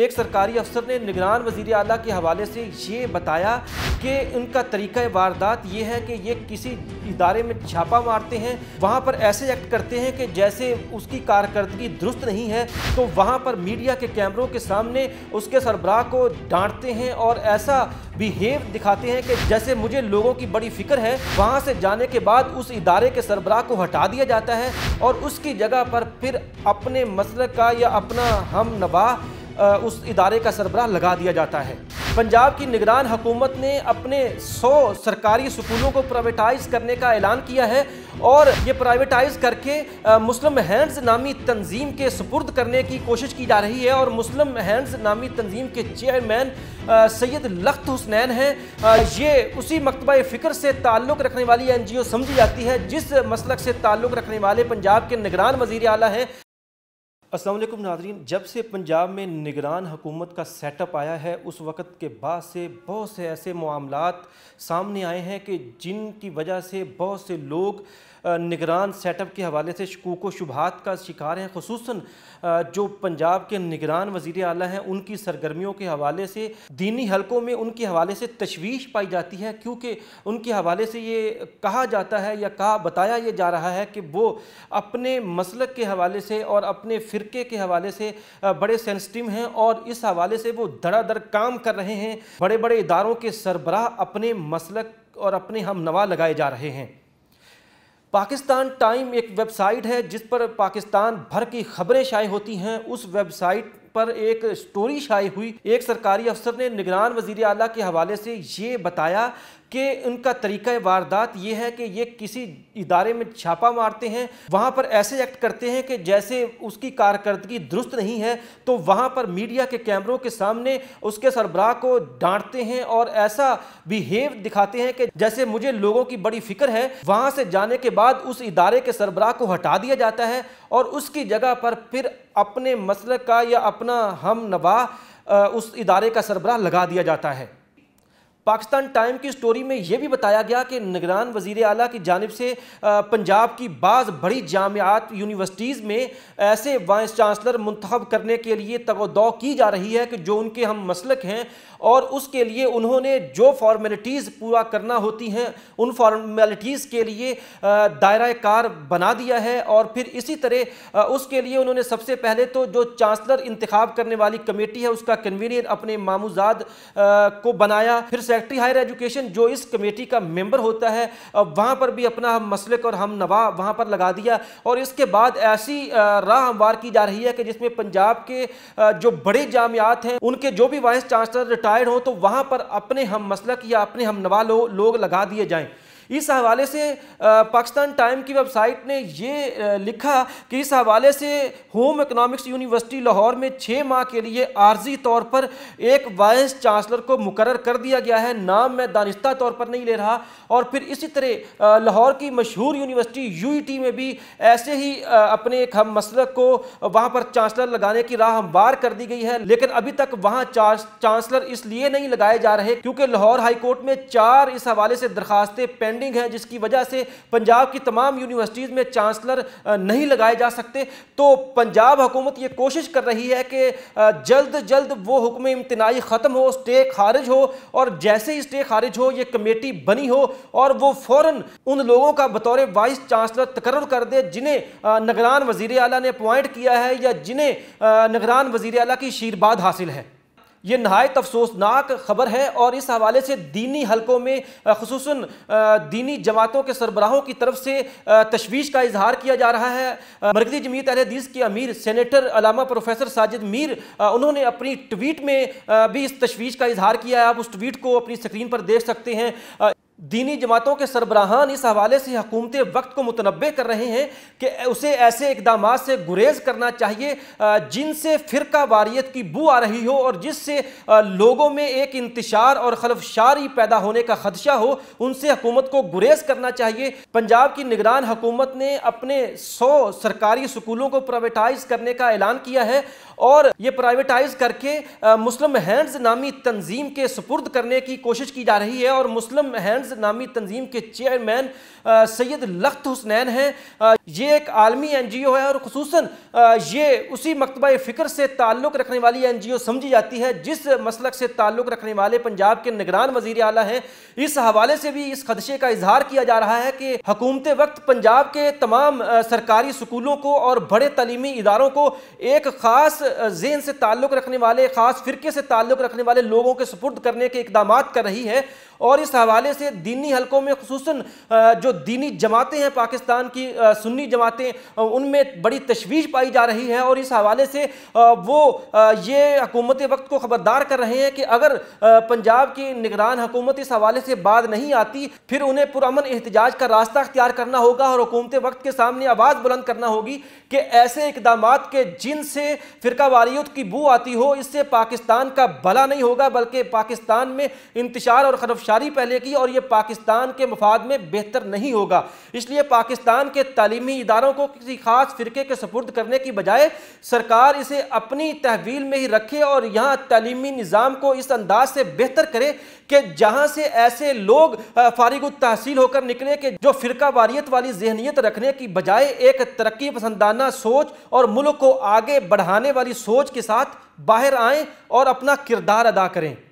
एक सरकारी अफसर ने निगरान वजीर अला के हवाले से ये बताया कि उनका तरीका वारदात ये है कि ये किसी इदारे में छापा मारते हैं वहाँ पर ऐसे एक्ट करते हैं कि जैसे उसकी कारकर्दगी दुरुस्त नहीं है तो वहाँ पर मीडिया के कैमरों के सामने उसके सरबराह को डांटते हैं और ऐसा बिहेव दिखाते हैं कि जैसे मुझे लोगों की बड़ी फिक्र है वहाँ से जाने के बाद उस इदारे के सरबराह को हटा दिया जाता है और उसकी जगह पर फिर अपने मसल का या अपना हम नवाह उस इदारे का सरबराह लगा दिया जाता है पंजाब की निगरान हुकूमत ने अपने 100 सरकारी स्कूलों को प्राइवेटाइज करने का ऐलान किया है और ये प्राइवेटाइज करके मुस्लिम हैंड्स नामी तंजीम के सपुर्द करने की कोशिश की जा रही है और मुस्लिम हैंड्स नामी तंजीम के चेयरमैन सैयद लख्त हुसनैन हैं ये उसी मकतबा फ़िक्र से ताल्लुक़ रखने वाली एन जी ओ समझी जाती है जिस मसलक से ताल्लुक़ रखने वाले पंजाब के निगरान वजीर अली हैं असलम नाजरीन जब से पंजाब में निगरान हुकूमत का सेटअप आया है उस वक़्त के बाद से बहुत से ऐसे मामला सामने आए हैं कि जिनकी वजह से बहुत से लोग निगरान सेटअप के हवाले से शकूक शुभात का शिकार हैं खसूस जो पंजाब के निगरान वजीर अली हैं उनकी सरगर्मियों के हवाले से दीनी हलकों में उनके हवाले से तशवीश पाई जाती है क्योंकि उनके हवाले से ये कहा जाता है या कहा बताया ये जा रहा है कि वो अपने मसलक के हवाले से और अपने फ़िरके के हवाले से बड़े सेंसटिव हैं और इस हवाले से वो धड़ाधड़ काम कर रहे हैं बड़े बड़े इदारों के सरबराह अपने मसलक और अपने हम नवा लगाए जा रहे हैं पाकिस्तान टाइम एक वेबसाइट है जिस पर पाकिस्तान भर की खबरें शाये होती हैं उस वेबसाइट पर एक स्टोरी शाई हुई एक सरकारी अफसर ने निगरान वजीर अला के हवाले से ये बताया कि उनका तरीका वारदात ये है कि ये किसी इदारे में छापा मारते हैं वहाँ पर ऐसे एक्ट करते हैं कि जैसे उसकी कारकर्दगी दुरुस्त नहीं है तो वहाँ पर मीडिया के कैमरों के सामने उसके सरबराह को डांटते हैं और ऐसा बिहेव दिखाते हैं कि जैसे मुझे लोगों की बड़ी फिक्र है वहाँ से जाने के बाद उस इदारे के सरबराह को हटा दिया जाता है और उसकी जगह पर फिर अपने मसल का या अपना हम नवा उस इदारे का सरबराह लगा दिया जाता है पाकिस्तान टाइम की स्टोरी में यह भी बताया गया कि निगरान वजीर अला की जानब से पंजाब की बाज़ बड़ी जामियात यूनिवर्सिटीज़ में ऐसे वाइस चांसलर मंतब करने के लिए तगोदौ की जा रही है कि जो उनके हम मसलक हैं और उसके लिए उन्होंने जो फॉर्मेलिटीज़ पूरा करना होती हैं उन फॉर्मेलिटीज़ के लिए दायरा कार बना दिया है और फिर इसी तरह उसके लिए उन्होंने सबसे पहले तो जो चांसलर इंतखब करने वाली कमेटी है उसका कन्वीनियर अपने मामूजाद को बनाया फिर सेक्रेटरी हायर एजुकेशन जो इस कमेटी का मेम्बर होता है वहाँ पर भी अपना हम मसलक और हम नवा वहाँ पर लगा दिया और इसके बाद ऐसी राह हमवार की जा रही है कि जिसमें पंजाब के जो बड़े जामियात हैं उनके जो भी वाइस चांसलर रिटायर रिटायर्ड हो तो वहाँ पर अपने हम मसलक या अपने हम नवा लो, लोग लगा दिए जाएँ इस हवाले से पाकिस्तान टाइम की वेबसाइट ने ये लिखा कि इस हवाले से होम इकोनॉमिक्स यूनिवर्सिटी लाहौर में छः माह के लिए आर्जी तौर पर एक वाइस चांसलर को मुकर कर दिया गया है नाम मैं दानिश्ता तौर पर नहीं ले रहा और फिर इसी तरह लाहौर की मशहूर यूनिवर्सिटी यू e में भी ऐसे ही अपने एक हम मसलक को वहाँ पर चांसलर लगाने की राह हमवार कर दी गई है लेकिन अभी तक वहाँ चांसलर इसलिए नहीं लगाए जा रहे क्योंकि लाहौर हाईकोर्ट में चार इस हवाले से दरखास्तें स्टैंडिंग है जिसकी वजह से पंजाब की तमाम यूनिवर्सिटीज़ में चांसलर नहीं लगाए जा सकते तो पंजाब हुकूमत ये कोशिश कर रही है कि जल्द जल्द वो हुक्म इम्तनाई ख़त्म हो स्टे खारिज हो और जैसे ही स्टे खारिज हो ये कमेटी बनी हो और वो फ़ौर उन लोगों का बतौर वाइस चांसलर तकर कर दे जिन्हें नगरान वजीर अला ने अपॉइंट किया है या जिन्हें नगरान वजीर अला की शीरबाद हासिल है ये नहायत अफसोसनाक खबर है और इस हवाले से दीनी हलकों में खसूस दीनी जमातों के सरबराहों की तरफ से तशवीश का इजहार किया जा रहा है मरकजी जमीत अहदीस के अमीर सेनेटर अलामा प्रोफेसर साजिद मीर उन्होंने अपनी ट्वीट में भी इस तशवीश का इजहार किया है आप उस ट्वीट को अपनी स्क्रीन पर देख सकते हैं दीनी जमातों के सरबराहान इस हवाले से हकूमत वक्त को मुतनबे कर रहे हैं कि उसे ऐसे इकदाम से गुरेज करना चाहिए जिनसे फ़िरका वारियत की बू आ रही हो और जिससे लोगों में एक इंतशार और खलफशारी पैदा होने का खदशा हो उनसे हकूमत को गुरेज करना चाहिए पंजाब की निगरान हकूमत ने अपने सौ सरकारी स्कूलों को प्राइवेटाइज करने का ऐलान किया है और ये प्राइवेटाइज करके मुस्लिम हैंड्स नामी तंजीम के सुपुर्द करने की कोशिश की जा रही है और मुस्लिम हैंड्स नामी तंजीम के चेयरमैन सैयद लख्त हुसनैन हैं ये एक आलमी एन जी ओ है और खसूस ये उसी मकतबा फ़िक्र से ताल्लुक़ रखने वाली एन जी ओ समझी जाती है जिस मसलक से ताल्लुक़ रखने वाले पंजाब के निगरान वजीर अला हैं इस हवाले से भी इस खदशे का इजहार किया जा रहा है कि हकूमत वक्त पंजाब के तमाम सरकारी स्कूलों को और बड़े तलीमी इदारों को एक ख़ास जेन से ताल्लुक़ रखने वाले ख़ास फ़िरके से ताल्लुक़ रखने वाले लोगों के सुपुर्द करने के इकदाम कर रही है और इस हवाले से दीनी हलकों में खसूस जो दीनी जमातें हैं पाकिस्तान की सुन्नी जमातें उनमें बड़ी तशवीश पाई जा रही है और इस हवाले से वो ये हकूमत वक्त को ख़बरदार कर रहे हैं कि अगर पंजाब की निगरान हकूमत इस हवाले से बात नहीं आती फिर उन्हें पुरमन एहतजाज का रास्ता अख्तियार करना होगा और हुकूमत वक्त के सामने आवाज़ बुलंद करना होगी कि ऐसे इकदाम के जिनसे फ़िरका वारियत की बू आती हो इससे पाकिस्तान का भला नहीं होगा बल्कि पाकिस्तान में इंतजार और खरफशारी की और ये पाकिस्तान के मफाद में बेहतर नहीं होगा इसलिए पाकिस्तान के तालीमी इदारों को किसी खास फिरके के सपुर्द करने की बजाय सरकार इसे अपनी तहवील में ही रखे और यहाँ तलीमी निज़ाम को इस अंदाज से बेहतर करे कि जहाँ से ऐसे लोग फारिग तहसील होकर निकले कि जो फ़िरका वारियत वाली जहनीत रखने की बजाय एक तरक्की पसंदाना सोच और मुल्क को आगे बढ़ाने वाली सोच के साथ बाहर आएँ और अपना किरदार अदा करें